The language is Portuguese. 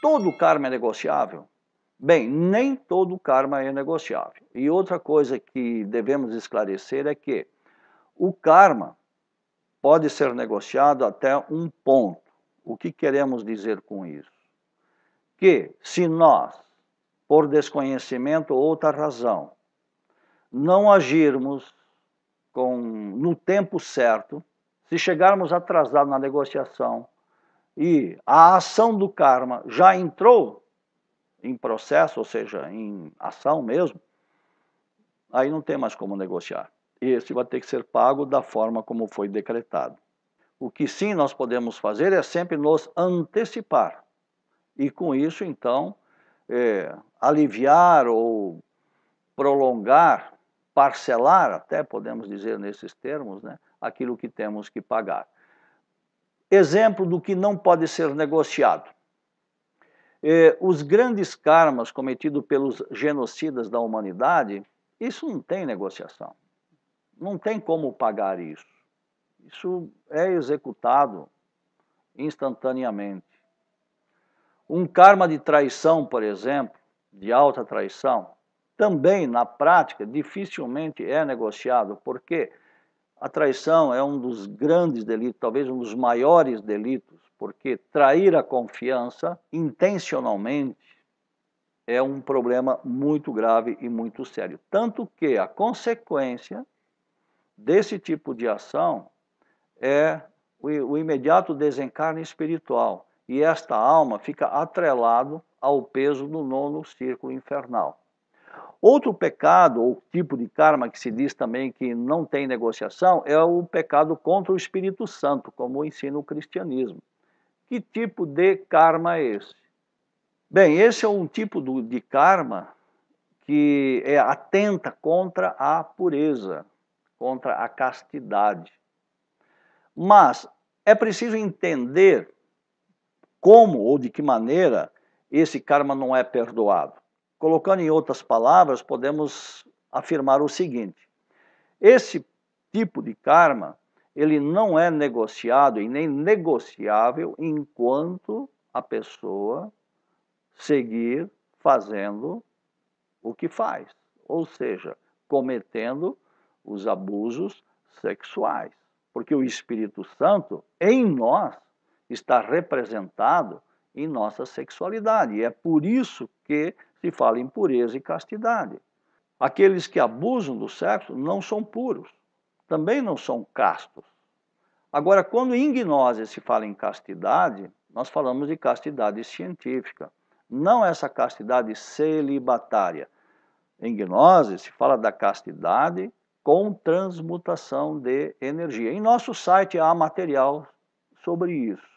todo karma é negociável? Bem, nem todo karma é negociável. E outra coisa que devemos esclarecer é que o karma pode ser negociado até um ponto. O que queremos dizer com isso? Que se nós, por desconhecimento ou outra razão, não agirmos com, no tempo certo, se chegarmos atrasados na negociação, e a ação do karma já entrou em processo, ou seja, em ação mesmo, aí não tem mais como negociar. Esse vai ter que ser pago da forma como foi decretado. O que sim nós podemos fazer é sempre nos antecipar e com isso, então, é, aliviar ou prolongar, parcelar, até podemos dizer nesses termos, né, aquilo que temos que pagar. Exemplo do que não pode ser negociado. É, os grandes karmas cometidos pelos genocidas da humanidade, isso não tem negociação. Não tem como pagar isso. Isso é executado instantaneamente. Um karma de traição, por exemplo, de alta traição, também na prática dificilmente é negociado, porque quê? A traição é um dos grandes delitos, talvez um dos maiores delitos, porque trair a confiança intencionalmente é um problema muito grave e muito sério. Tanto que a consequência desse tipo de ação é o, imediato desencarne espiritual. E esta alma fica atrelado ao peso do nono círculo infernal. Outro pecado, ou tipo de karma que se diz também que não tem negociação, é o pecado contra o Espírito Santo, como ensina o cristianismo. Que tipo de karma é esse? Bem, esse é um tipo de karma que é atenta contra a pureza, contra a castidade. Mas é preciso entender como ou de que maneira esse karma não é perdoado. Colocando em outras palavras, podemos afirmar o seguinte: esse tipo de karma, ele não é negociado e nem negociável enquanto a pessoa seguir fazendo o que faz, ou seja, cometendo os abusos sexuais. Porque o Espírito Santo em nós está representado em nossa sexualidade. E é por isso que que fala em pureza e castidade. Aqueles que abusam do sexo não são puros, também não são castos. Agora, quando em gnose se fala em castidade, nós falamos de castidade científica, não essa castidade celibatária. Em gnose se fala da castidade com transmutação de energia. Em nosso site há material sobre isso.